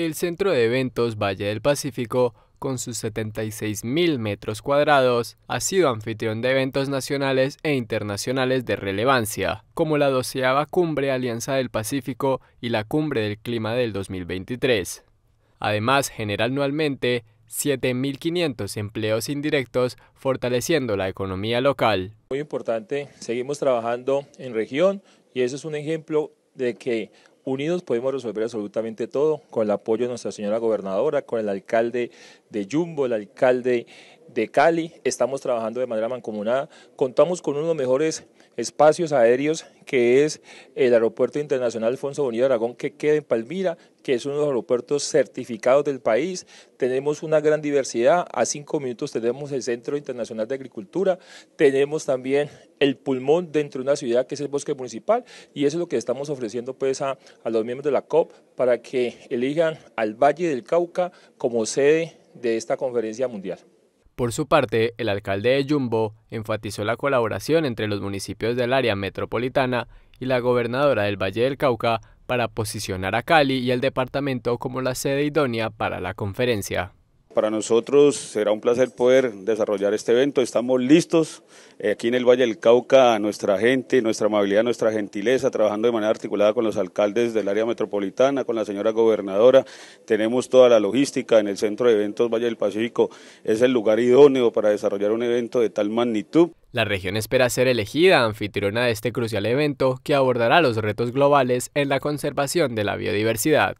El Centro de Eventos Valle del Pacífico, con sus 76.000 metros cuadrados, ha sido anfitrión de eventos nacionales e internacionales de relevancia, como la doceava Cumbre Alianza del Pacífico y la Cumbre del Clima del 2023. Además, genera anualmente 7.500 empleos indirectos, fortaleciendo la economía local. Muy importante, seguimos trabajando en región y eso es un ejemplo de que Unidos podemos resolver absolutamente todo con el apoyo de nuestra señora gobernadora, con el alcalde de Jumbo, el alcalde de Cali. Estamos trabajando de manera mancomunada. Contamos con uno de los mejores espacios aéreos que es el Aeropuerto Internacional Alfonso Bonilla Aragón, que queda en Palmira, que es uno de los aeropuertos certificados del país. Tenemos una gran diversidad. A cinco minutos tenemos el Centro Internacional de Agricultura. Tenemos también el pulmón dentro de una ciudad que es el bosque municipal. Y eso es lo que estamos ofreciendo pues, a, a los miembros de la COP para que elijan al Valle del Cauca como sede de esta conferencia mundial. Por su parte, el alcalde de Jumbo enfatizó la colaboración entre los municipios del área metropolitana y la gobernadora del Valle del Cauca para posicionar a Cali y el departamento como la sede idónea para la conferencia. Para nosotros será un placer poder desarrollar este evento. Estamos listos eh, aquí en el Valle del Cauca, nuestra gente, nuestra amabilidad, nuestra gentileza, trabajando de manera articulada con los alcaldes del área metropolitana, con la señora gobernadora. Tenemos toda la logística en el Centro de Eventos Valle del Pacífico. Es el lugar idóneo para desarrollar un evento de tal magnitud. La región espera ser elegida anfitriona de este crucial evento que abordará los retos globales en la conservación de la biodiversidad.